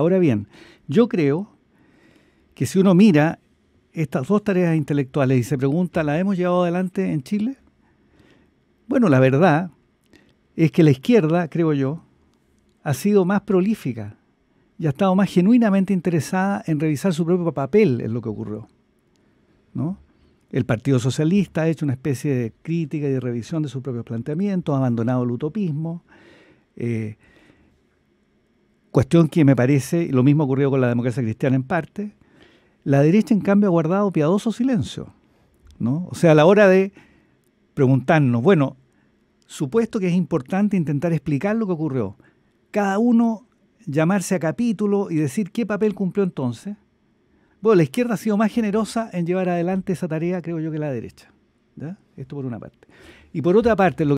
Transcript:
Ahora bien, yo creo que si uno mira estas dos tareas intelectuales y se pregunta, ¿la hemos llevado adelante en Chile? Bueno, la verdad es que la izquierda, creo yo, ha sido más prolífica y ha estado más genuinamente interesada en revisar su propio papel en lo que ocurrió. ¿no? El Partido Socialista ha hecho una especie de crítica y de revisión de sus propios planteamientos, ha abandonado el utopismo. Eh, Cuestión que me parece, lo mismo ocurrió con la democracia cristiana en parte, la derecha en cambio ha guardado piadoso silencio. ¿no? O sea, a la hora de preguntarnos, bueno, supuesto que es importante intentar explicar lo que ocurrió, cada uno llamarse a capítulo y decir qué papel cumplió entonces. Bueno, la izquierda ha sido más generosa en llevar adelante esa tarea, creo yo, que la derecha. ¿ya? Esto por una parte. Y por otra parte, lo